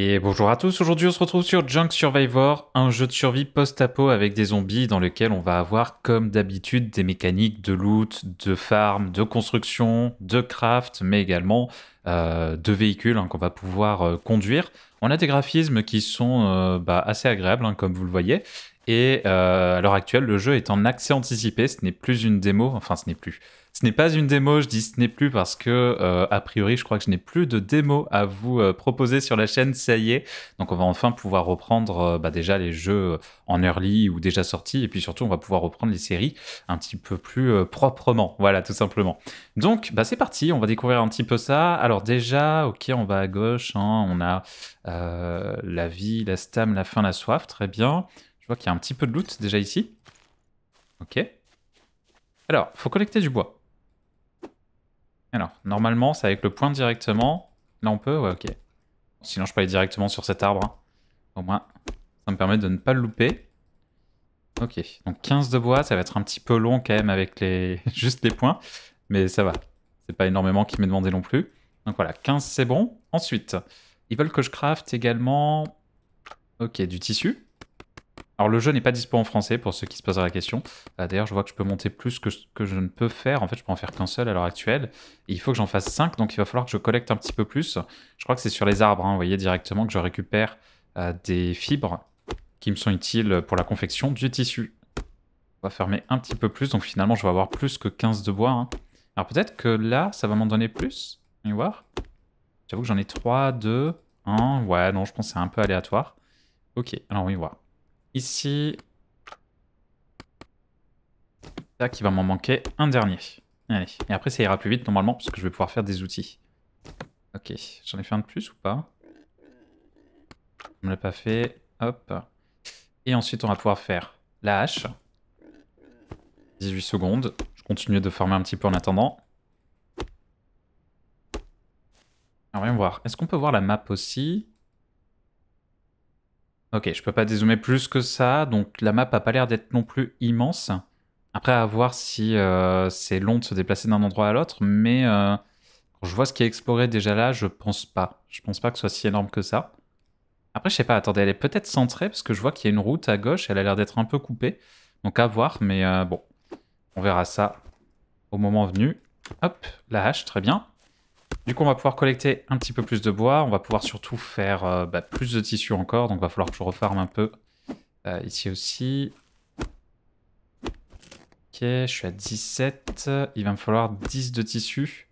Et bonjour à tous, aujourd'hui on se retrouve sur Junk Survivor, un jeu de survie post-apo avec des zombies dans lequel on va avoir comme d'habitude des mécaniques de loot, de farm, de construction, de craft, mais également euh, de véhicules hein, qu'on va pouvoir euh, conduire. On a des graphismes qui sont euh, bah, assez agréables, hein, comme vous le voyez, et euh, à l'heure actuelle, le jeu est en accès anticipé. Ce n'est plus une démo. Enfin, ce n'est plus. Ce n'est pas une démo. Je dis ce n'est plus parce que, euh, a priori, je crois que je n'ai plus de démo à vous euh, proposer sur la chaîne. Ça y est. Donc, on va enfin pouvoir reprendre bah, déjà les jeux en early ou déjà sortis. Et puis surtout, on va pouvoir reprendre les séries un petit peu plus proprement. Voilà, tout simplement. Donc, bah, c'est parti. On va découvrir un petit peu ça. Alors, déjà, ok, on va à gauche. Hein. on a la vie, la stam, la faim, la soif. Très bien. Je vois qu'il y a un petit peu de loot déjà ici. Ok. Alors, faut collecter du bois. Alors, normalement, c'est avec le point directement. Là, on peut Ouais, ok. Sinon, je peux aller directement sur cet arbre. Hein. Au moins, ça me permet de ne pas le louper. Ok, donc 15 de bois, ça va être un petit peu long quand même avec les juste les points. Mais ça va. C'est pas énormément qui m'est demandé non plus. Donc voilà, 15 c'est bon. Ensuite, ils veulent que je crafte également... Ok, du tissu. Alors le jeu n'est pas dispo en français pour ceux qui se poseraient la question. Euh, d'ailleurs, je vois que je peux monter plus que, que je ne peux faire. En fait, je peux en faire qu'un seul à l'heure actuelle. Et il faut que j'en fasse 5, donc il va falloir que je collecte un petit peu plus. Je crois que c'est sur les arbres, hein, vous voyez directement que je récupère euh, des fibres qui me sont utiles pour la confection du tissu. On va fermer un petit peu plus, donc finalement je vais avoir plus que 15 de bois. Hein. Alors peut-être que là, ça va m'en donner plus. On va voir. J'avoue que j'en ai 3, 2, 1. Ouais, non, je pense que c'est un peu aléatoire. Ok, alors on va voir. Ici. Là, qui va m'en manquer un dernier. Allez, et après ça ira plus vite normalement, parce que je vais pouvoir faire des outils. Ok, j'en ai fait un de plus ou pas On ne l'a pas fait, hop. Et ensuite on va pouvoir faire la hache. 18 secondes, je continue de former un petit peu en attendant. Alors voyons voir, est-ce qu'on peut voir la map aussi Ok, je peux pas dézoomer plus que ça, donc la map a pas l'air d'être non plus immense. Après, à voir si euh, c'est long de se déplacer d'un endroit à l'autre, mais euh, quand je vois ce qui est exploré déjà là, je pense pas. Je pense pas que ce soit si énorme que ça. Après, je sais pas, attendez, elle est peut-être centrée, parce que je vois qu'il y a une route à gauche, elle a l'air d'être un peu coupée. Donc à voir, mais euh, bon, on verra ça au moment venu. Hop, la hache, très bien. Du coup, on va pouvoir collecter un petit peu plus de bois. On va pouvoir surtout faire euh, bah, plus de tissu encore. Donc, va falloir que je refarme un peu euh, ici aussi. Ok, je suis à 17. Il va me falloir 10 de tissu.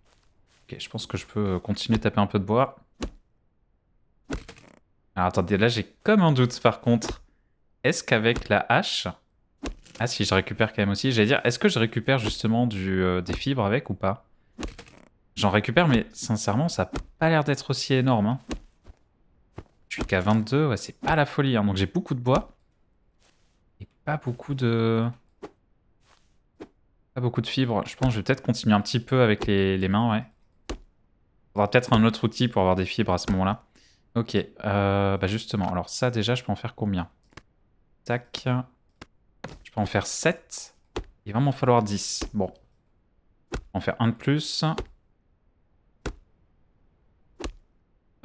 Ok, je pense que je peux euh, continuer de taper un peu de bois. Alors, attendez, là, j'ai comme un doute, par contre. Est-ce qu'avec la hache... Ah, si, je récupère quand même aussi. J'allais dire, est-ce que je récupère justement du, des fibres avec ou pas J'en récupère, mais sincèrement, ça n'a pas l'air d'être aussi énorme. Hein. Je suis qu'à 22, ouais, c'est pas la folie. Hein. Donc j'ai beaucoup de bois. Et pas beaucoup de... Pas beaucoup de fibres. Je pense que je vais peut-être continuer un petit peu avec les, mains, ouais. Faudra peut-être un autre outil pour avoir des fibres à ce moment-là. Ok, euh, bah justement, alors ça déjà, je peux en faire combien Tac. Je peux en faire 7. Il va m'en falloir 10. Bon. En faire un de plus.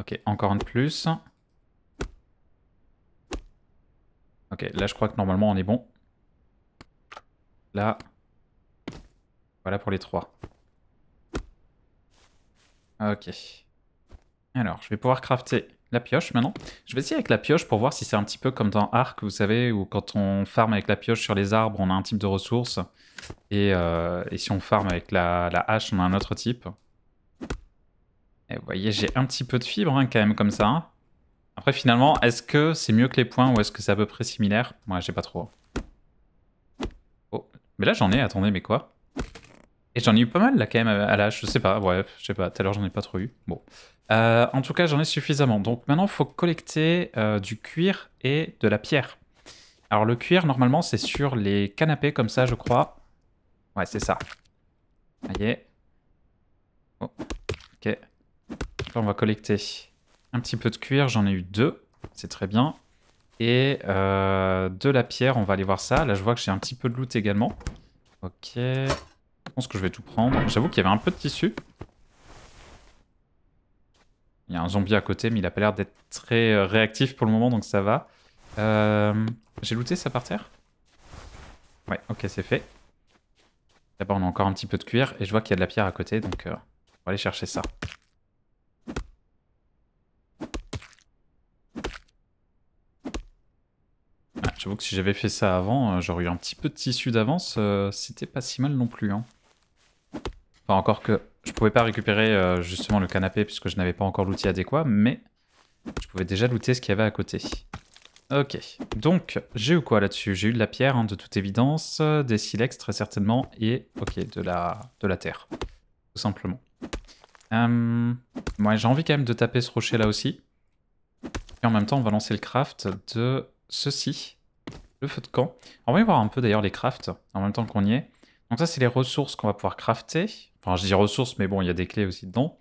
Ok, encore un de plus. Ok, là je crois que normalement on est bon. Là. Voilà pour les trois. Ok. Alors, je vais pouvoir crafter la pioche maintenant. Je vais essayer avec la pioche pour voir si c'est un petit peu comme dans Arc, vous savez, où quand on farme avec la pioche sur les arbres, on a un type de ressource. Et, euh, si on farme avec la, la hache, on a un autre type vous voyez, j'ai un petit peu de fibre hein, quand même comme ça. Après, finalement, est-ce que c'est mieux que les points ou est-ce que c'est à peu près similaire Moi, ouais, j'ai pas trop. Oh, mais là, j'en ai. Attendez, mais quoi Et j'en ai eu pas mal, là, quand même, à l'âge. Je sais pas, ouais, je sais pas. Tout à l'heure, j'en ai pas trop eu. Bon. Euh, en tout cas, j'en ai suffisamment. Donc maintenant, il faut collecter euh, du cuir et de la pierre. Alors le cuir, normalement, c'est sur les canapés, comme ça, je crois. Ouais, c'est ça. Vous voyez oh on va collecter un petit peu de cuir. J'en ai eu deux. C'est très bien. Et euh, de la pierre, on va aller voir ça. Là, je vois que j'ai un petit peu de loot également. Ok. Je pense que je vais tout prendre. J'avoue qu'il y avait un peu de tissu. Il y a un zombie à côté, mais il a pas l'air d'être très euh, réactif pour le moment, donc ça va. Euh, j'ai looté ça par terre Ouais, ok, c'est fait. D'abord, on a encore un petit peu de cuir, et je vois qu'il y a de la pierre à côté, donc on va aller chercher ça. Bah, j'avoue que si j'avais fait ça avant, euh, j'aurais eu un petit peu de tissu d'avance, euh, c'était pas si mal non plus. Hein. Enfin, encore que je pouvais pas récupérer euh, justement le canapé puisque je n'avais pas encore l'outil adéquat, mais je pouvais déjà looter ce qu'il y avait à côté. Ok, donc j'ai eu quoi là-dessus J'ai eu de la pierre hein, de toute évidence, des silex très certainement, et ok, de la, de la terre, tout simplement. Hum, j'ai envie quand même de taper ce rocher là aussi. Et en même temps, on va lancer le craft de ceci, le feu de camp. On va y voir un peu d'ailleurs les crafts, en même temps qu'on y est. Donc ça, c'est les ressources qu'on va pouvoir crafter. Enfin, je dis ressources, mais bon, il y a des clés aussi dedans.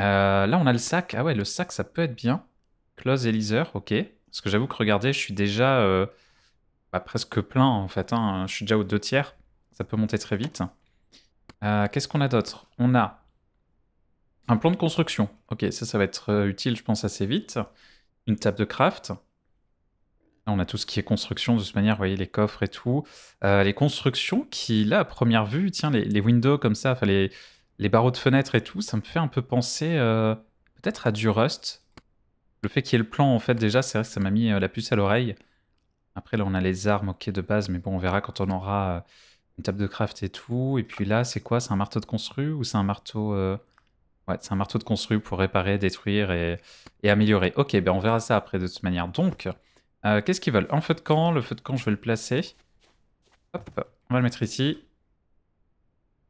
Euh, là, on a le sac. Ah ouais, le sac, ça peut être bien. Close Eliezer, ok. Parce que j'avoue que, regardez, je suis déjà euh, bah, presque plein, en fait. Hein. Je suis déjà aux deux tiers. Ça peut monter très vite. Euh, qu'est-ce qu'on a d'autre On a un plan de construction. Ok, ça, ça va être utile, je pense, assez vite. Une table de craft. On a tout ce qui est construction, de toute manière, vous voyez les coffres et tout. Euh, les constructions qui, là, à première vue, tiens, les, windows comme ça, enfin les, barreaux de fenêtres et tout, ça me fait un peu penser euh, peut-être à du Rust. Le fait qu'il y ait le plan, en fait, déjà, c'est vrai que ça m'a mis euh, la puce à l'oreille. Après, là, on a les armes, ok, de base, mais bon, on verra quand on aura une table de craft et tout. Et puis là, c'est quoi C'est un marteau de construit ou c'est un marteau... Ouais, c'est un marteau de construit pour réparer, détruire et, et améliorer. Ok, ben on verra ça après de toute manière. Donc, euh, qu'est-ce qu'ils veulent Un feu de camp. Le feu de camp, je vais le placer. Hop, on va le mettre ici.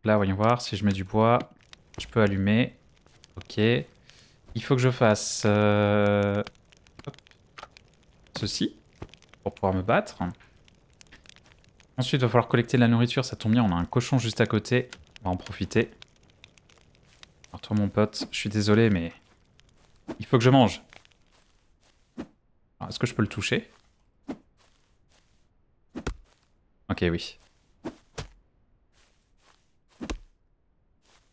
Là, voyons voir. Si je mets du bois, je peux allumer. Ok. Il faut que je fasse euh, ceci pour pouvoir me battre. Ensuite, il va falloir collecter de la nourriture. Ça tombe bien, on a un cochon juste à côté. On va en profiter. Alors toi, mon pote, je suis désolé, mais il faut que je mange. Ah, est-ce que je peux le toucher Ok, oui.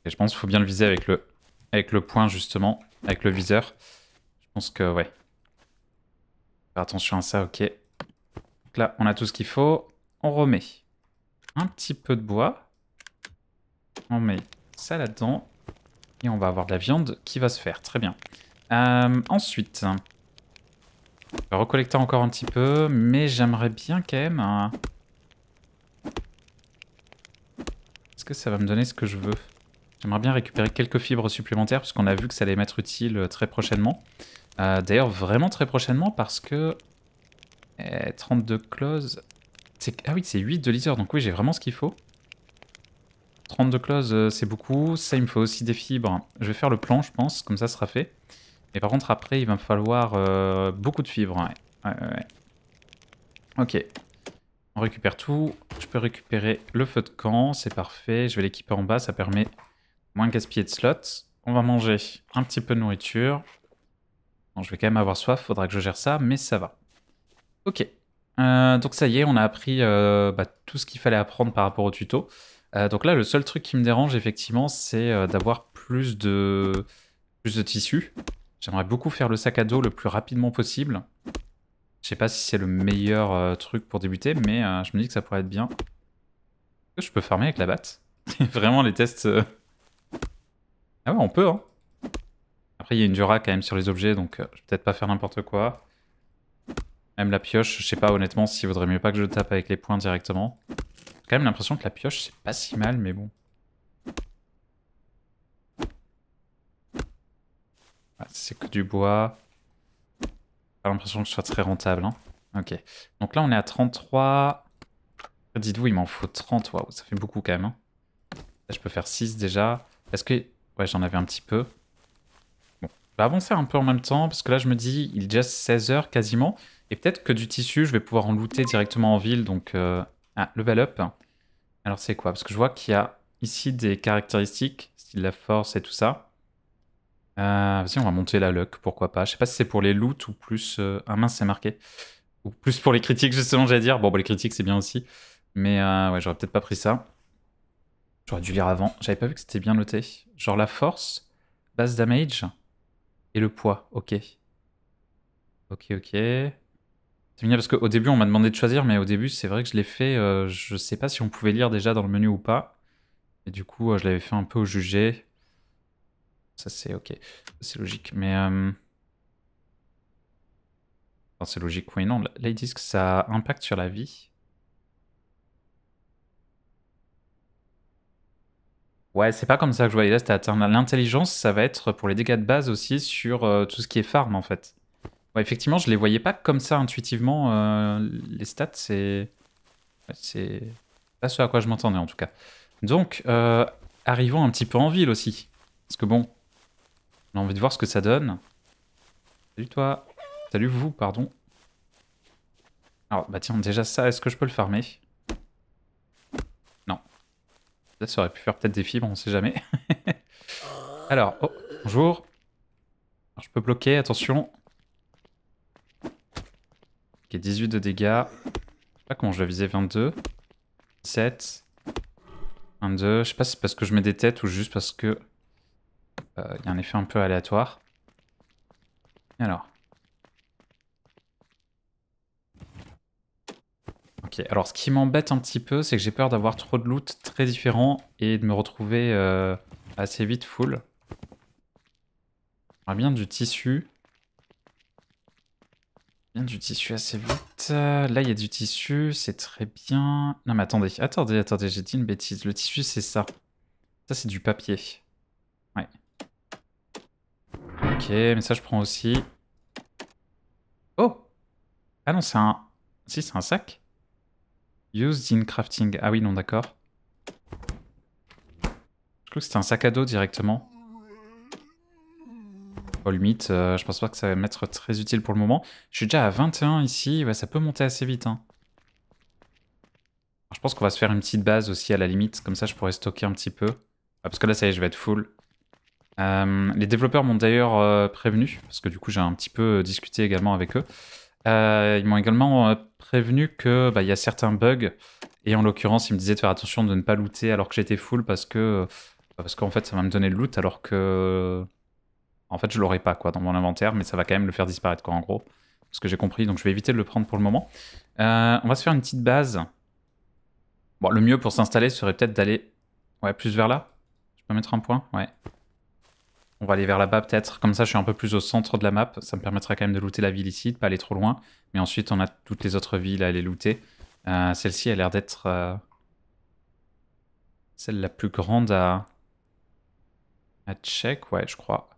Et je pense qu'il faut bien le viser avec le, avec le point, justement, avec le viseur. Je pense que, ouais. Faire attention à ça, ok. Donc là, on a tout ce qu'il faut. On remet un petit peu de bois. On met ça là-dedans. Et on va avoir de la viande qui va se faire. Très bien. Euh, ensuite, je encore un petit peu, mais j'aimerais bien quand même... Hein. Est-ce que ça va me donner ce que je veux J'aimerais bien récupérer quelques fibres supplémentaires, puisqu'on a vu que ça allait m'être utile euh, très prochainement. Euh, d'ailleurs, vraiment très prochainement, parce que... 32 eh, clauses... Ah oui, c'est 8 de liseur, donc oui, j'ai vraiment ce qu'il faut. 32 clauses, euh, c'est beaucoup. Ça, il me faut aussi des fibres. Je vais faire le plan, je pense, comme ça sera fait. Et par contre, après, il va me falloir euh, beaucoup de fibres. ok. On récupère tout. Je peux récupérer le feu de camp. C'est parfait. Je vais l'équiper en bas. Ça permet moins de gaspiller de slots. On va manger un petit peu de nourriture. je vais quand même avoir soif. Faudra que je gère ça, mais ça va. Ok. Euh, donc ça y est, on a appris euh, bah, tout ce qu'il fallait apprendre par rapport au tuto. donc là, le seul truc qui me dérange, effectivement, c'est d'avoir plus de, plus de tissus. J'aimerais beaucoup faire le sac à dos le plus rapidement possible. Je sais pas si c'est le meilleur euh, truc pour débuter, mais euh, je me dis que ça pourrait être bien. que Je peux farmer avec la batte. Vraiment, les tests... Euh. Ah ouais, on peut, hein. Après, il y a une dura quand même sur les objets, donc je vais peut-être pas faire n'importe quoi. Même la pioche, je sais pas honnêtement s'il vaudrait mieux pas que je tape avec les points directement. J'ai quand même l'impression que la pioche, c'est pas si mal, mais bon. Ah, c'est que du bois. Pas l'impression que ce soit très rentable. Hein. Ok. Donc là, on est à 33. Dites-vous, il m'en faut 30. Waouh, ça fait beaucoup quand même. Hein. je peux faire 6 déjà. Est-ce que... Ouais, j'en avais un petit peu. Bon, je vais avancer un peu en même temps, parce que là, je me dis, il est déjà 16h quasiment. Et peut-être que du tissu, je vais pouvoir en looter directement en ville. Donc, euh, ah, level up. Alors, c'est quoi Parce que je vois qu'il y a ici des caractéristiques, style la force et tout ça. Ah, Vas-y, on va monter la luck, pourquoi pas. Je sais pas si c'est pour les loots ou plus. Euh, ah mince, c'est marqué. Ou plus pour les critiques, justement, j'allais dire. Bon, bah, les critiques, c'est bien aussi. Mais euh, ouais, j'aurais peut-être pas pris ça. J'aurais dû lire avant. J'avais pas vu que c'était bien noté. Genre la force, base damage et le poids. Ok. Ok, ok. C'est mignon parce qu'au début, on m'a demandé de choisir, mais au début, c'est vrai que je l'ai fait. je sais pas si on pouvait lire déjà dans le menu ou pas. Et du coup, je l'avais fait un peu au jugé. Ça, c'est ok. C'est logique, mais... Euh, c'est logique, oui, non. Là, ils disent que ça impacte sur la vie. Ouais, c'est pas comme ça que je voyais. Là, hein. l'intelligence, ça va être pour les dégâts de base aussi sur euh, tout ce qui est farm, en fait. effectivement, je les voyais pas comme ça intuitivement. Euh, les stats, c'est... c'est pas ce à quoi je m'entendais, en tout cas. Donc, arrivons un petit peu en ville aussi. Parce que bon, on a envie de voir ce que ça donne. Salut toi. Salut vous, pardon. Alors, bah tiens, déjà ça, est-ce que je peux le farmer Non. ça aurait pu faire peut-être des fibres, on sait jamais. Alors, oh, bonjour. je peux bloquer, attention. Ok, 18 de dégâts. Je sais pas comment je vais viser, 22. 17. 22, je sais pas si c'est parce que je mets des têtes ou juste parce que... Euh, il y a un effet un peu aléatoire. Alors. Ok, alors ce qui m'embête un petit peu, c'est que j'ai peur d'avoir trop de loot très différent et de me retrouver euh, assez vite full. a bien du tissu. Bien du tissu assez vite. là, il y a du tissu, c'est très bien. Non mais attendez, attendez, attendez, j'ai dit une bêtise. Le tissu, c'est ça. Ça, c'est du papier. Ok, mais ça je prends aussi. Oh Ah non, c'est un... Si, c'est un sac Used in crafting. Ah oui, non, d'accord. Je crois que c'était un sac à dos directement. Au euh, limite, je pense pas que ça va m'être très utile pour le moment. Je suis déjà à 21 ici, ça peut monter assez vite. Hein. je pense qu'on va se faire une petite base aussi à la limite, comme ça je pourrais stocker un petit peu. Ah, parce que là, ça y est, je vais être full. Euh, les développeurs m'ont d'ailleurs euh, prévenu, parce que du coup j'ai un petit peu euh, discuté également avec eux. ils m'ont également prévenu que bah, y a certains bugs, et en l'occurrence ils me disaient de faire attention de ne pas looter alors que j'étais full parce que bah, parce qu'en fait ça va me donner le loot alors que en fait je l'aurais pas quoi dans mon inventaire, mais ça va quand même le faire disparaître quoi en gros. Ce que j'ai compris, donc je vais éviter de le prendre pour le moment. on va se faire une petite base. Bon, le mieux pour s'installer serait peut-être d'aller ouais plus vers là. Je peux mettre un point, ouais. On va aller vers là-bas peut-être. Comme ça, je suis un peu plus au centre de la map. Ça me permettra quand même de looter la ville ici, de pas aller trop loin. Mais ensuite, on a toutes les autres villes à aller looter. Euh, celle-ci a l'air d'être euh, celle la plus grande à, à check, ouais, je crois.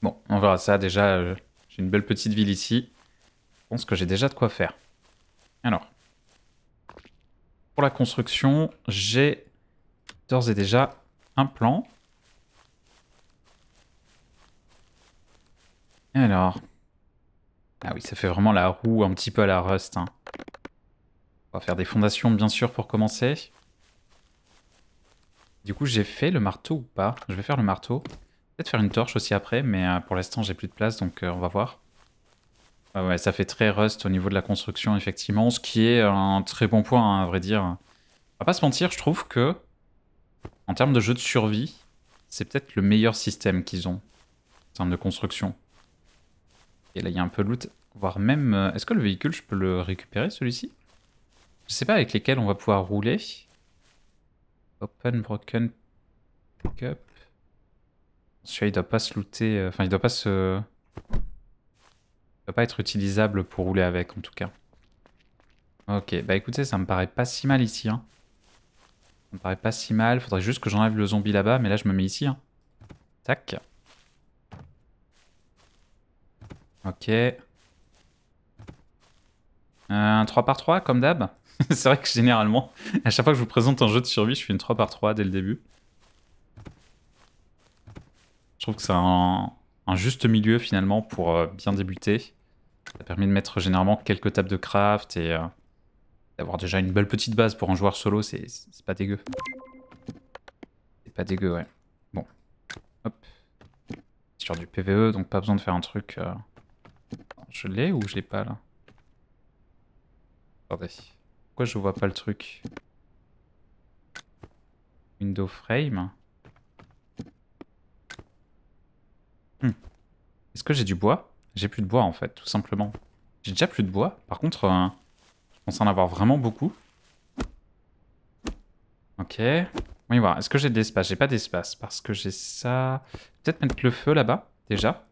Bon, on verra ça. Déjà, euh, j'ai une belle petite ville ici. Je pense que j'ai déjà de quoi faire. Alors, pour la construction, j'ai d'ores et déjà un plan. Alors. Ah oui, ça fait vraiment la roue un petit peu à la rust. Hein. On va faire des fondations, bien sûr, pour commencer. Du coup, j'ai fait le marteau ou pas Je vais faire le marteau. Peut-être faire une torche aussi après, mais euh, pour l'instant, j'ai plus de place, donc euh, on va voir. Ah ouais, ça fait très rust au niveau de la construction, effectivement, ce qui est un très bon point, hein, à vrai dire. On va pas se mentir, je trouve que, en termes de jeu de survie, c'est peut-être le meilleur système qu'ils ont, en termes de construction. Et là, il y a un peu de loot, voire même... Euh, est-ce que le véhicule, je peux le récupérer, celui-ci Je sais pas avec lesquels on va pouvoir rouler. Open, broken, pick-up. Celui-là, il doit pas se looter... Euh, enfin, il doit pas se... Il doit pas être utilisable pour rouler avec, en tout cas. Ok, bah écoutez, ça me paraît pas si mal ici. Hein. Ça me paraît pas si mal. Faudrait juste que j'enlève le zombie là-bas, mais là, je me mets ici. Hein. Tac. Ok. Euh, un 3x3 comme d'hab C'est vrai que généralement, à chaque fois que je vous présente un jeu de survie, je fais une 3x3 dès le début. Je trouve que c'est un, juste milieu finalement pour euh, bien débuter. Ça permet de mettre généralement quelques tables de craft et euh, d'avoir déjà une belle petite base pour un joueur solo, c'est pas dégueu. C'est pas dégueu, ouais. Bon. Hop. Sur du PVE, donc pas besoin de faire un truc je l'ai ou je l'ai pas là Attendez. Pourquoi je vois pas le truc Window frame. Hmm. Est-ce que j'ai du bois J'ai plus de bois en fait, tout simplement. J'ai déjà plus de bois. Par contre, on euh, je pense en avoir vraiment beaucoup. Ok. Oui, voir. Est-ce que j'ai de l'espace J'ai pas d'espace parce que j'ai ça. Peut-être mettre le feu là-bas, déjà.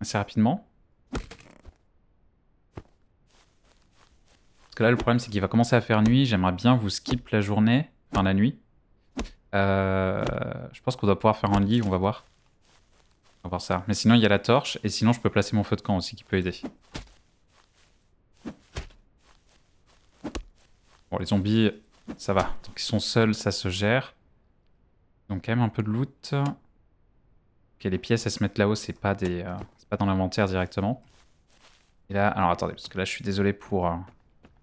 Assez rapidement. Parce que là, le problème, c'est qu'il va commencer à faire nuit. J'aimerais bien vous skip la journée, enfin la nuit. Euh, je pense qu'on doit pouvoir faire un lit, on va voir. On va voir ça. Mais sinon, il y a la torche, et sinon, je peux placer mon feu de camp aussi qui peut aider. Bon, les zombies, ça va. Donc, ils sont seuls, ça se gère. Donc, quand même un peu de loot. Ok, les pièces, elles se mettent là-haut, c'est pas, euh, pas dans l'inventaire directement. Et là, alors attendez, parce que là, je suis désolé pour... Euh,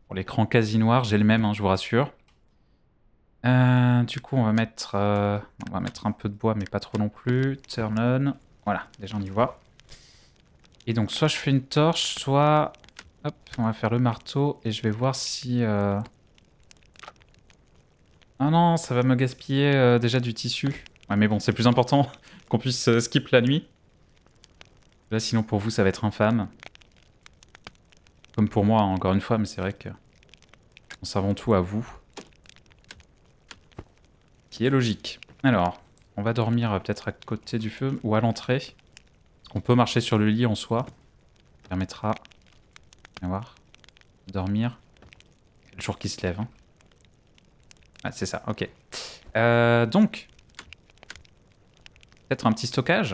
pour l'écran quasi noir, j'ai le même, hein, je vous rassure. Euh, du coup, on va mettre euh, on va mettre un peu de bois, mais pas trop non plus. Turn on. Voilà, déjà on y voit. Et donc, soit je fais une torche, soit... Hop, on va faire le marteau et je vais voir si... Euh, ah non, ça va me gaspiller déjà du tissu. Ouais, mais bon, c'est plus important qu'on puisse skip la nuit. Là, sinon, pour vous, ça va être infâme. Comme pour moi, encore une fois, mais c'est vrai que On tout à vous. Qui est logique. Alors, on va dormir peut-être à côté du feu ou à l'entrée. On peut marcher sur le lit en soi. Ça permettra de voir, dormir. Le jour qui se lève. Hein. Ah, c'est ça, ok. Euh, donc, peut-être un petit stockage.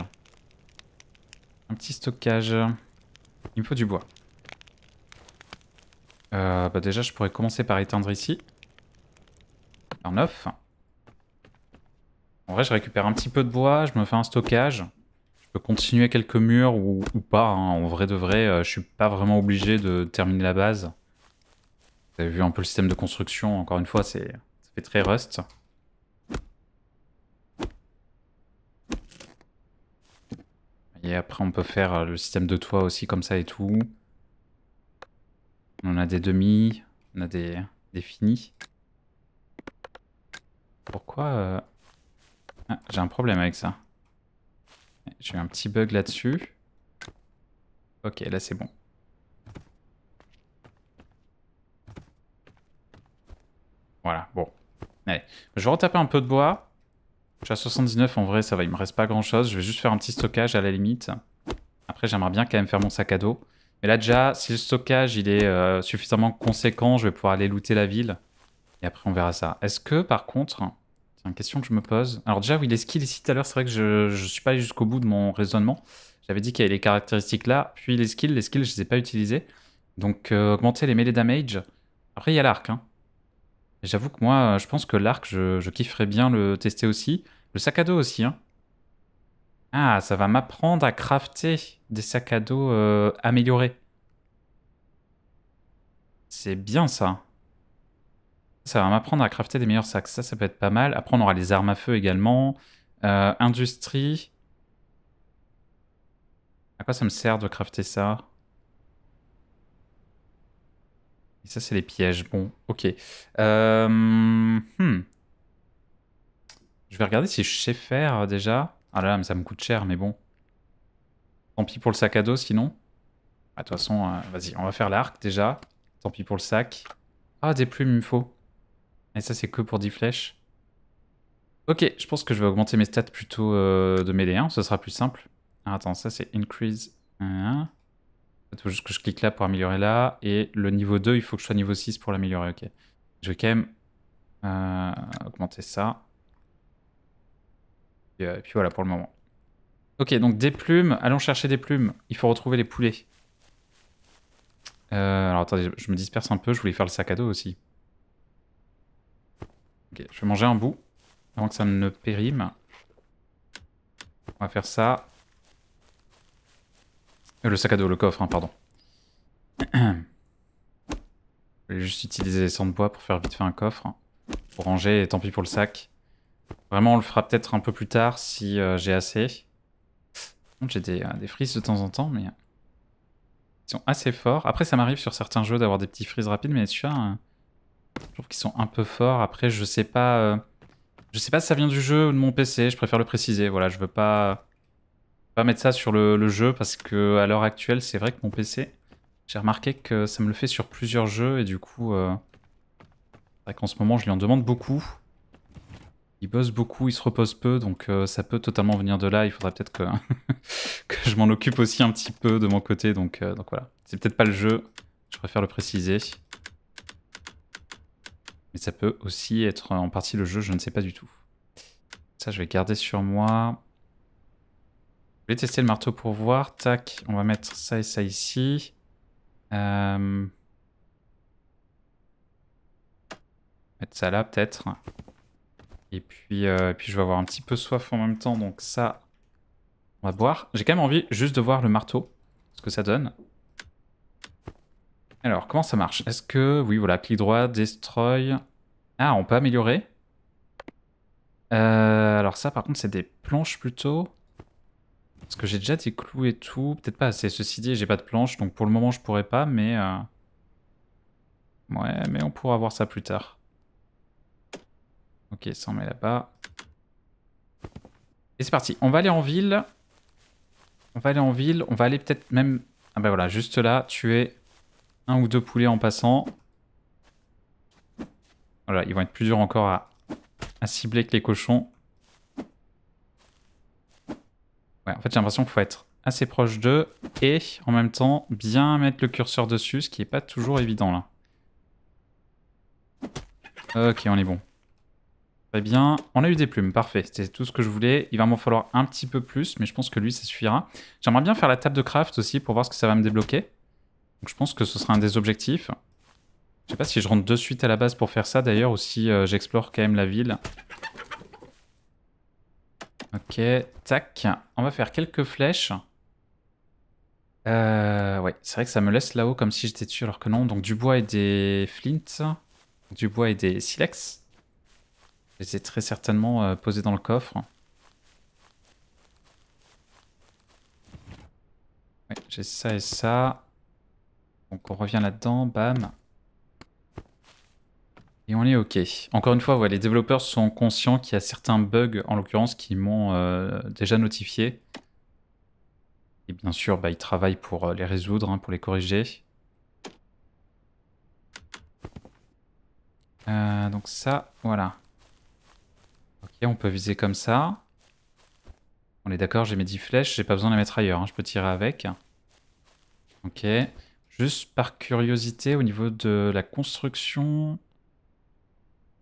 Un petit stockage. Il me faut du bois. Euh, bah déjà, je pourrais commencer par éteindre ici. En off. En vrai, je récupère un petit peu de bois, je me fais un stockage. Je peux continuer quelques murs ou, pas. Hein. En vrai de vrai, je euh, je suis pas vraiment obligé de terminer la base. Vous avez vu un peu le système de construction, encore une fois, ça fait très rust. Et après, on peut faire euh, le système de toit aussi, comme ça et tout. On a des demi, on a des, finis. Pourquoi euh, ah, J'ai un problème avec ça. J'ai eu un petit bug là-dessus. Ok, là c'est bon. Voilà, bon. Allez, je vais retaper un peu de bois. Je à 79, en vrai ça va, il me reste pas grand chose. Je vais juste faire un petit stockage à la limite. Après j'aimerais bien quand même faire mon sac à dos. Mais là déjà, si le stockage il est euh, suffisamment conséquent, je vais pouvoir aller looter la ville. Et après on verra ça. Est-ce que par contre, c'est une question que je me pose. Alors déjà, oui, les skills ici tout à l'heure, c'est vrai que je ne suis pas jusqu'au bout de mon raisonnement. J'avais dit qu'il y avait les caractéristiques là, puis les skills. Les skills, je ne les ai pas utilisés. Donc euh, augmenter les melee damage. Après, il y a l'arc. Hein. J'avoue que moi, je pense que l'arc, je, je, kifferais bien le tester aussi. Le sac à dos aussi. Hein. Ah, ça va m'apprendre à crafter des sacs à dos euh, améliorés. C'est bien ça. Ça va m'apprendre à crafter des meilleurs sacs. Ça, ça peut être pas mal. Après, on aura les armes à feu également. Euh, industrie. À quoi ça me sert de crafter ça Et ça, c'est les pièges. Bon, ok. Euh, hmm. Je vais regarder si je sais faire déjà. Ah là, là mais ça me coûte cher, mais bon. Tant pis pour le sac à dos, sinon. Bah, de toute façon, euh, vas-y, on va faire l'arc déjà. Tant pis pour le sac. Ah, des plumes, il me faut. Et ça, c'est que pour 10 flèches. Ok, je pense que je vais augmenter mes stats plutôt euh, de mêlée 1, ce sera plus simple. Ah, attends, ça c'est increase 1. Ah, il ah. faut juste que je clique là pour améliorer là. Et le niveau 2, il faut que je sois niveau 6 pour l'améliorer, ok. Je vais quand même euh, augmenter ça. Et euh, puis voilà pour le moment. Ok, donc des plumes. Allons chercher des plumes. Il faut retrouver les poulets. Euh, alors attendez, je me disperse un peu. Je voulais faire le sac à dos aussi. Ok, je vais manger un bout avant que ça ne périme. On va faire ça. Euh, le sac à dos, le coffre, hein, pardon. je vais juste utiliser les sangs de bois pour faire vite fait un coffre. Pour ranger, et tant pis pour le sac. Vraiment, on le fera peut-être un peu plus tard si euh, j'ai assez. J'ai des, euh, des frises de temps en temps, mais euh, ils sont assez forts. Après, ça m'arrive sur certains jeux d'avoir des petits freezes rapides, mais tu vois, hein, je trouve qu'ils sont un peu forts. Après, je sais pas, je sais pas si ça vient du jeu ou de mon PC. Je préfère le préciser. Voilà, je veux pas, pas mettre ça sur le, jeu parce que à l'heure actuelle, c'est vrai que mon PC, j'ai remarqué que ça me le fait sur plusieurs jeux et du coup, c'est vrai qu'en ce moment, je lui en demande beaucoup il bosse beaucoup, il se repose peu, donc euh, ça peut totalement venir de là. Il faudra peut-être que, je m'en occupe aussi un petit peu de mon côté. Euh, donc, voilà. C'est peut-être pas le jeu, je préfère le préciser. Mais ça peut aussi être en partie le jeu, je ne sais pas du tout. Ça, je vais garder sur moi. Je vais tester le marteau pour voir. Tac, on va mettre ça et ça ici. Euh... Mettre ça là, peut-être. Et puis, euh, puis je vais avoir un petit peu soif en même temps, donc ça, on va boire. J'ai quand même envie juste de voir le marteau, ce que ça donne. Alors, comment ça marche Est-ce que... Oui, voilà, clic droit, destroy... Ah, on peut améliorer euh, Alors ça, par contre, c'est des planches plutôt. Parce que j'ai déjà des clous et tout. Peut-être pas assez. Ceci dit, j'ai pas de planches donc pour le moment, je pourrais pas, mais... Euh, ouais, mais on pourra voir ça plus tard. Ok, ça on met là-bas. Et c'est parti, on va aller en ville. On va aller en ville, on va aller peut-être même... Ah bah voilà, juste là, tuer un ou deux poulets en passant. Voilà, ils vont être plus durs encore à, à cibler que les cochons. Ouais, en fait j'ai l'impression qu'il faut être assez proche d'eux et en même temps bien mettre le curseur dessus, ce qui n'est pas toujours évident là. Ok, on est bon bien. On a eu des plumes, parfait. C'était tout ce que je voulais. Il va m'en falloir un petit peu plus, mais je pense que lui, ça suffira. J'aimerais bien faire la table de craft aussi pour voir ce que ça va me débloquer. je pense que ce sera un des objectifs. Je sais pas si je rentre de suite à la base pour faire ça d'ailleurs, ou si euh, j'explore quand même la ville. Ok, tac. On va faire quelques flèches. Euh, ouais, c'est vrai que ça me laisse là-haut comme si j'étais dessus alors que non. Donc du bois et des flints. Du bois et des silex. Je les ai très certainement euh, posés dans le coffre. j'ai ça et ça. Donc on revient là-dedans, bam. Et on est OK. Encore une fois, les développeurs sont conscients qu'il y a certains bugs, en l'occurrence, qui m'ont euh, déjà notifié. Et bien sûr, bah, ils travaillent pour euh, les résoudre, hein, pour les corriger. donc ça, voilà on peut viser comme ça. On est d'accord, j'ai mes 10 flèches, j'ai pas besoin de les mettre ailleurs, hein. je peux tirer avec. Ok. Juste par curiosité, au niveau de la construction...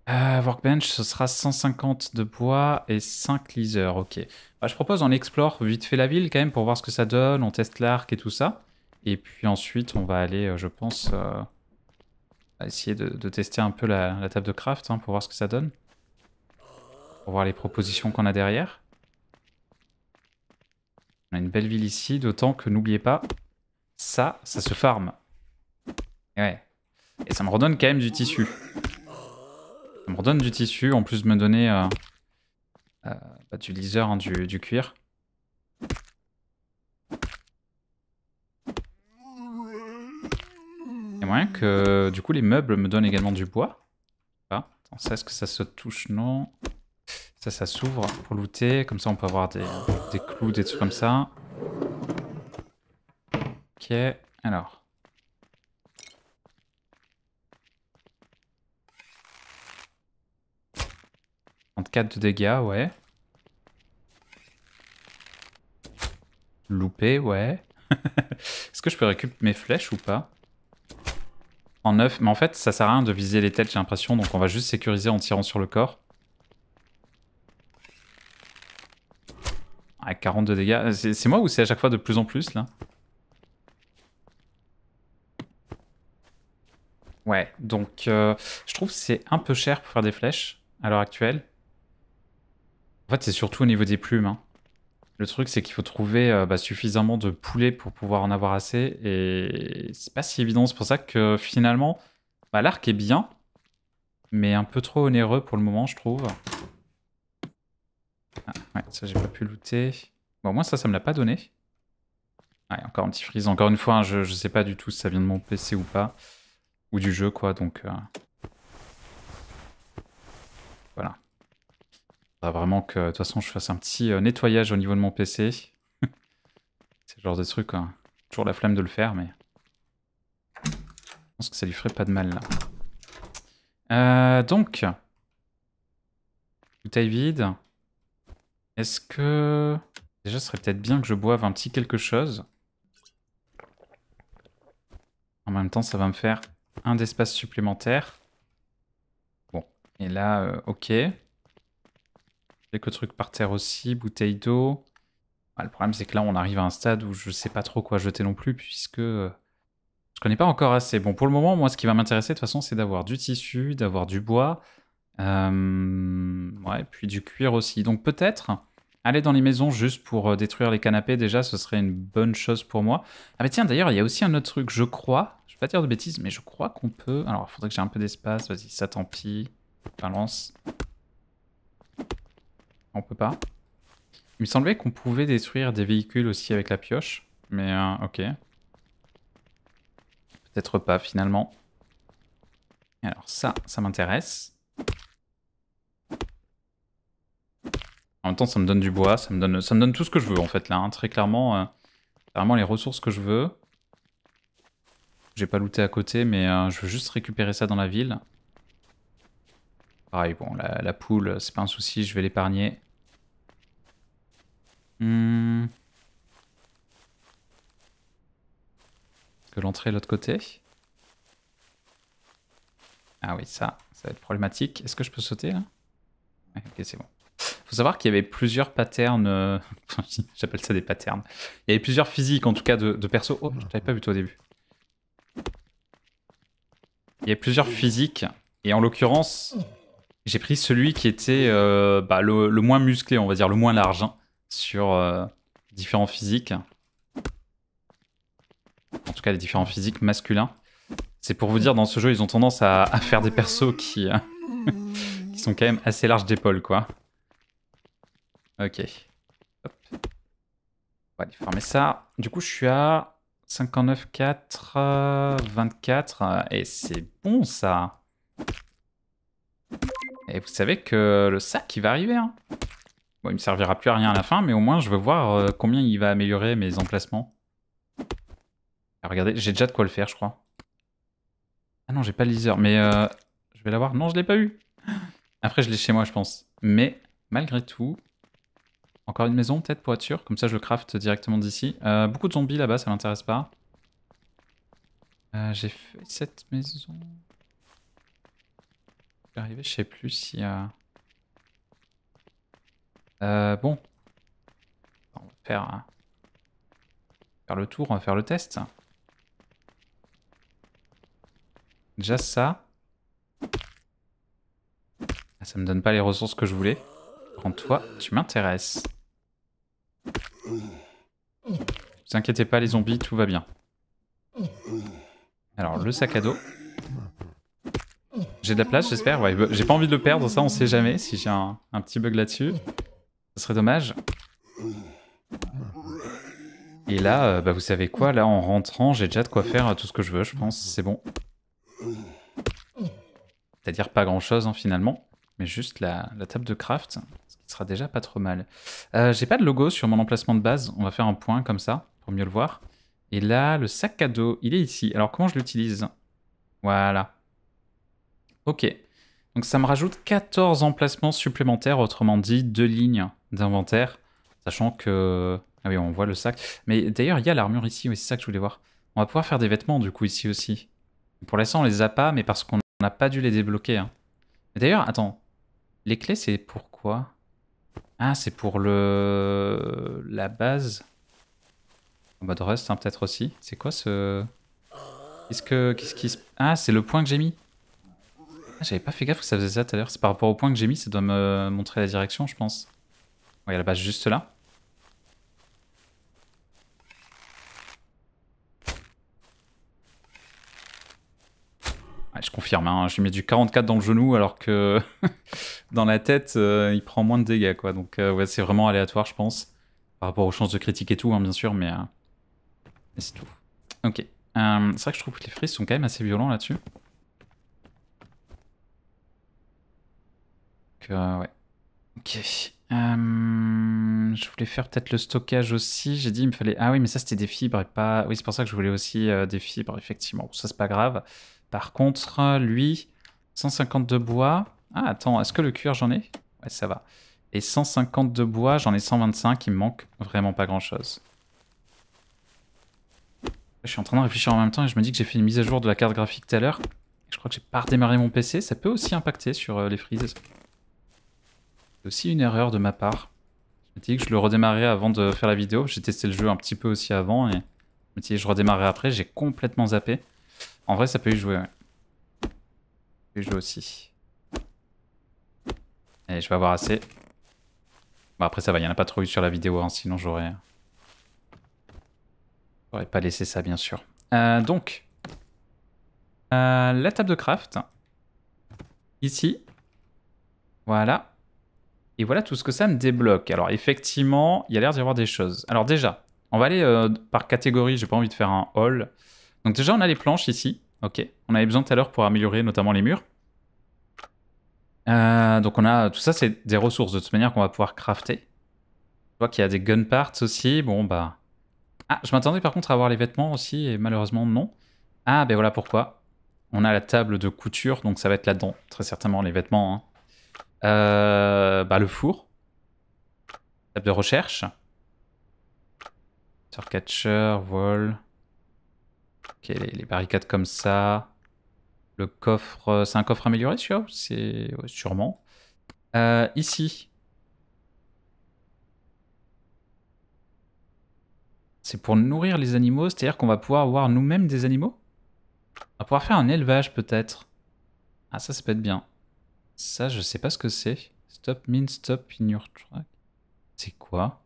Euh, workbench, ce sera 150 de bois et 5 liseurs, ok. Bah, je propose on explore vite fait la ville quand même pour voir ce que ça donne, on teste l'arc et tout ça. Et puis ensuite, on va aller, euh, je pense, euh, essayer de, tester un peu la, table de craft hein, pour voir ce que ça donne pour voir les propositions qu'on a derrière. On a une belle ville ici, d'autant que n'oubliez pas, ça, ça se farme. Ouais. Et ça me redonne quand même du tissu. Ça me redonne du tissu, en plus de me donner euh, euh, bah, du liseur, hein, du, cuir. Il y a moyen que, du coup, les meubles me donnent également du bois. Ah, attends, ça, est-ce que ça se touche Non. Ça, ça s'ouvre pour looter. Comme ça, on peut avoir des, clous, des trucs comme ça. Ok, alors. de dégâts, ouais. Loupé, ouais. Est-ce que je peux récupérer mes flèches ou pas En 9, mais en fait, ça sert à rien de viser les têtes, j'ai l'impression, donc on va juste sécuriser en tirant sur le corps. 42 dégâts. Euh, c'est moi ou c'est à chaque fois de plus en plus là Ouais, donc euh, je trouve que c'est un peu cher pour faire des flèches à l'heure actuelle. En fait, c'est surtout au niveau des plumes. Hein. Le truc, c'est qu'il faut trouver euh, bah, suffisamment de poulets pour pouvoir en avoir assez. Et c'est pas si évident. C'est pour ça que finalement, bah, l'arc est bien, mais un peu trop onéreux pour le moment, je trouve. Ah, ouais, ça, j'ai pas pu looter. Bon, au moins, ça, ça me l'a pas donné. a encore un petit freeze. Encore une fois, hein, je, je sais pas du tout si ça vient de mon PC ou pas. Ou du jeu, quoi, donc... Euh... Voilà. Faudra vraiment que, de toute façon, je fasse un petit euh, nettoyage au niveau de mon PC. C'est le genre de truc, hein. Toujours la flemme de le faire, mais... Je pense que ça lui ferait pas de mal, là. Euh, donc... Bouteille vide. Est-ce que... Déjà, ce serait peut-être bien que je boive un petit quelque chose. En même temps, ça va me faire un espace supplémentaire. Bon, et là, euh, ok. Quelques trucs par terre aussi, bouteille d'eau. Bah, le problème, c'est que là, on arrive à un stade où je ne sais pas trop quoi jeter non plus, puisque euh, je connais pas encore assez. Bon, pour le moment, moi, ce qui va m'intéresser, de toute façon, c'est d'avoir du tissu, d'avoir du bois, euh, ouais, puis du cuir aussi. Donc peut-être aller dans les maisons juste pour euh, détruire les canapés, déjà, ce serait une bonne chose pour moi. Ah, mais tiens, d'ailleurs, il y a aussi un autre truc, je crois. Je vais pas dire de bêtises, mais je crois qu'on peut. Alors, il faudrait que j'ai un peu d'espace. Vas-y, ça tant pis. Balance. On peut pas. Il me semblait qu'on pouvait détruire des véhicules aussi avec la pioche. Mais, euh, ok. Peut-être pas, finalement. Alors, ça, ça m'intéresse. En même temps, ça me donne du bois, ça me donne, tout ce que je veux en fait là, hein. très clairement. Euh, clairement les ressources que je veux. J'ai pas looté à côté, mais euh, je veux juste récupérer ça dans la ville. Pareil, bon, la, poule, c'est pas un souci, je vais l'épargner. Hmm. Que l'entrée de l'autre côté. Ah oui, ça, ça va être problématique. Est-ce que je peux sauter là Ok, c'est bon. Il faut savoir qu'il y avait plusieurs patterns, euh, j'appelle ça des patterns. Il y avait plusieurs physiques en tout cas de, perso. Oh, je t'avais pas vu tout au début. Il y avait plusieurs physiques, et en l'occurrence, j'ai pris celui qui était euh, bah, le, moins musclé, on va dire, le moins large, hein, sur euh, différents physiques. En tout cas, les différents physiques masculins. C'est pour vous dire, dans ce jeu, ils ont tendance à, faire des persos qui, qui sont quand même assez larges d'épaule, quoi. Ok. Hop. On va aller farmer ça. Du coup, je suis à 59, 4, 24. Et c'est bon, ça. Et vous savez que le sac, il va arriver. Hein. Bon, il me servira plus à rien à la fin, mais au moins, je veux voir euh, combien il va améliorer mes emplacements. Ah, regardez, j'ai déjà de quoi le faire, je crois. Ah non, j'ai pas le liseur, mais euh, je vais l'avoir. Non, je l'ai pas eu. Après, je l'ai chez moi, je pense. Mais malgré tout, encore une maison, peut-être, pour être sûr. Comme ça, je le craft directement d'ici. Euh, beaucoup de zombies là-bas, ça m'intéresse pas. Euh, j'ai fait cette maison. Je arrivé, je sais plus s'il y a... Euh, bon. On va faire... Faire le tour, on va faire le test. Déjà ça. Ah, ça me donne pas les ressources que je voulais. Prends-toi, tu m'intéresses. Vous inquiétez pas les zombies, tout va bien. Alors le sac à dos. J'ai de la place j'espère, bah, j'ai pas envie de le perdre, ça on sait jamais si j'ai un, petit bug là-dessus. Ce serait dommage. Et là, euh, bah, vous savez quoi, là en rentrant, j'ai déjà de quoi faire tout ce que je veux, je pense, c'est bon. C'est-à-dire pas grand-chose hein, finalement, mais juste la table de craft sera déjà pas trop mal. Euh, j'ai pas de logo sur mon emplacement de base. On va faire un point comme ça pour mieux le voir. Et là, le sac à dos, il est ici. Alors, comment je l'utilise Voilà. Ok. Donc, ça me rajoute 14 emplacements supplémentaires, autrement dit, deux lignes d'inventaire. Sachant que... Ah oui, on voit le sac. Mais d'ailleurs, il y a l'armure ici, oui, c'est ça que je voulais voir. On va pouvoir faire des vêtements, du coup, ici aussi. Pour l'instant, on les a pas, mais parce qu'on n'a pas dû les débloquer. Hein. D'ailleurs, attends. Les clés, c'est pourquoi ah, c'est pour le la base. En mode rust, hein, peut-être aussi. C'est quoi ce... Qu'est-ce que... Qu'est-ce qui Ah, c'est le point que j'ai mis. Ah, j'avais pas fait gaffe que ça faisait ça tout à l'heure. C'est par rapport au point que j'ai mis, ça doit me montrer la direction, je pense. Ouais, la base juste là. confirme, hein, j'ai mets du 44 dans le genou alors que dans la tête, euh, il prend moins de dégâts. quoi. Donc euh, ouais, c'est vraiment aléatoire, je pense. Par rapport aux chances de critique et tout, hein, bien sûr, mais, euh, c'est tout. Ok. c'est vrai que je trouve que les frises sont quand même assez violents là-dessus. ouais. Ok. je voulais faire peut-être le stockage aussi. J'ai dit, il me fallait. Ah oui, mais ça, c'était des fibres et pas. Oui, c'est pour ça que je voulais aussi des fibres, effectivement. ça, c'est pas grave. Par contre, lui, 152 bois. Ah, attends, est-ce que le cuir, j'en ai Ouais, ça va. Et 150 de bois, j'en ai 125. Il me manque vraiment pas grand-chose. Je suis en train de réfléchir en même temps et je me dis que j'ai fait une mise à jour de la carte graphique tout à l'heure. Je crois que j'ai pas redémarré mon PC. Ça peut aussi impacter sur euh, les freezes. C'est aussi une erreur de ma part. Je me dis que je le redémarrais avant de faire la vidéo. J'ai testé le jeu un petit peu aussi avant et je me dis que je redémarrais après. J'ai complètement zappé. En vrai, ça peut y jouer, ouais. Ça peut y jouer aussi. Allez, je vais avoir assez. Bon, après, ça va, il n'y en a pas trop eu sur la vidéo, hein, sinon j'aurais... J'aurais pas laissé ça, bien sûr. Euh, donc, euh, la table de craft. Ici. Voilà. Et voilà tout ce que ça me débloque. Alors, effectivement, il y a l'air d'y avoir des choses. Alors déjà, on va aller euh, par catégorie. J'ai pas envie de faire un haul. Donc déjà, on a les planches ici. Ok. On avait besoin tout à l'heure pour améliorer notamment les murs. Euh, donc on a... Tout ça, c'est des ressources de toute manière qu'on va pouvoir crafter. Je vois qu'il y a des gun parts aussi. Bon, bah... Ah, je m'attendais par contre à avoir les vêtements aussi, et malheureusement, non. Ah, ben voilà pourquoi. On a la table de couture, donc ça va être là-dedans, très certainement, les vêtements. Hein. Euh, bah, le four. Table de recherche. Surcatcher, vol. Ok, les, barricades comme ça. Le coffre, euh, c'est un coffre amélioré, sûr C'est sûrement. Euh, ici. C'est pour nourrir les animaux, c'est-à-dire qu'on va pouvoir avoir nous-mêmes des animaux On va pouvoir faire un élevage peut-être. Ah ça, ça peut être bien. Ça, je sais pas ce que c'est. Stop mean stop in your track. C'est quoi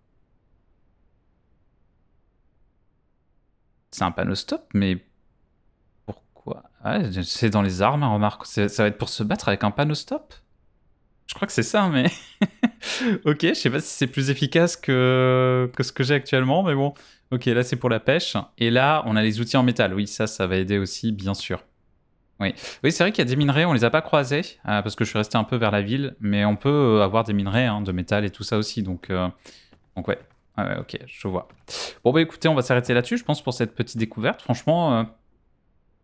C'est un panneau stop, mais c'est dans les armes, hein, remarque. Ça va être pour se battre avec un panneau stop Je crois que c'est ça, mais... ok, je sais pas si c'est plus efficace que, que ce que j'ai actuellement, mais bon. Ok, là c'est pour la pêche. Et là, on a les outils en métal. Oui, ça, ça va aider aussi, bien sûr. Oui, oui c'est vrai qu'il y a des minerais, on les a pas croisés, euh, parce que je suis resté un peu vers la ville, mais on peut euh, avoir des minerais hein, de métal et tout ça aussi, donc, euh, donc ouais. ok, je vois. Bon bah écoutez, on va s'arrêter là-dessus, je pense, pour cette petite découverte. Franchement,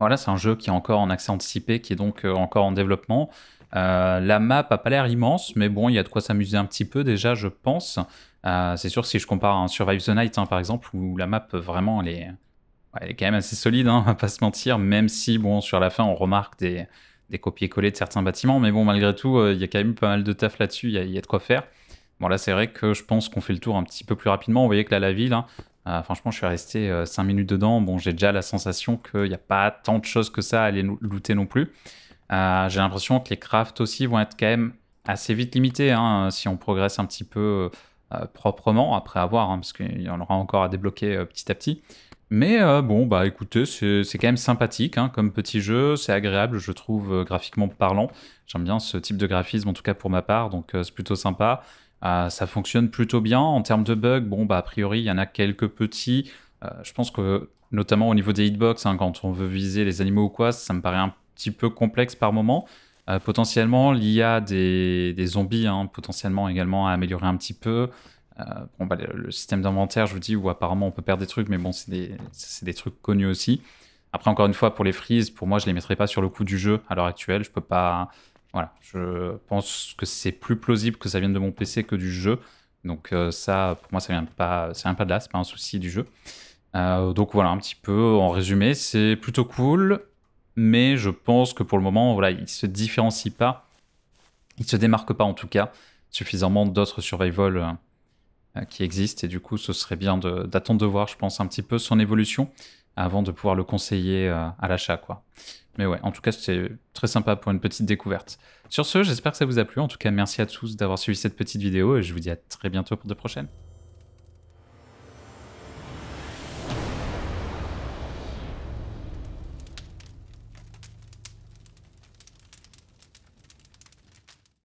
voilà, c'est un jeu qui est encore en accès anticipé, qui est donc euh, encore en développement. Euh, la map a pas l'air immense, mais bon, il y a de quoi s'amuser un petit peu déjà, je pense. Euh, c'est sûr, si je compare à un Survive the Night, hein, par exemple, où la map, vraiment, elle est, elle est quand même assez solide, hein, on va pas se mentir, même si, bon, sur la fin, on remarque des, des copier-coller de certains bâtiments, mais bon, malgré tout, il y a quand même pas mal de taf là-dessus, il y, a de quoi faire. Bon, là, c'est vrai que je pense qu'on fait le tour un petit peu plus rapidement. Vous voyez que là, la ville, hein, ah, franchement, je suis resté 5 euh, minutes dedans. Bon, j'ai déjà la sensation qu'il n'y a pas tant de choses que ça à aller looter non plus. Euh, j'ai l'impression que les crafts aussi vont être quand même assez vite limités hein, si on progresse un petit peu euh, proprement, après avoir, hein, parce qu'il y en aura encore à débloquer petit à petit. Mais bon, bah écoutez, c'est quand même sympathique hein, comme petit jeu, c'est agréable, je trouve, graphiquement parlant. J'aime bien ce type de graphisme, en tout cas pour ma part, donc c'est plutôt sympa. Ah, ça fonctionne plutôt bien. En termes de bugs, bon, bah, a priori, il y en a quelques petits. Euh, je pense que, notamment au niveau des hitbox, hein, quand on veut viser les animaux ou quoi, ça me paraît un petit peu complexe par moment. Euh, potentiellement, il y a des zombies, hein, potentiellement également à améliorer un petit peu. Euh, bon, bah, le, système d'inventaire, je vous dis, où apparemment on peut perdre des trucs, mais bon, c'est des, trucs connus aussi. Après, encore une fois, pour les freezes, pour moi, je les mettrai pas sur le coup du jeu à l'heure actuelle. Je peux pas. Voilà, je pense que c'est plus plausible que ça vienne de mon PC que du jeu. Donc euh, ça, pour moi, ça vient pas, vient pas de là, c'est pas un souci du jeu. Euh, donc voilà, un petit peu en résumé, c'est plutôt cool, mais je pense que pour le moment, voilà, il se différencie pas, il se démarque pas en tout cas suffisamment d'autres survival euh, qui existent et du coup, ce serait bien d'attendre de, voir, je pense, un petit peu son évolution avant de pouvoir le conseiller à l'achat, quoi. Mais ouais, en tout cas, c'était très sympa pour une petite découverte. Sur ce, j'espère que ça vous a plu. En tout cas, merci à tous d'avoir suivi cette petite vidéo et je vous dis à très bientôt pour de prochaines.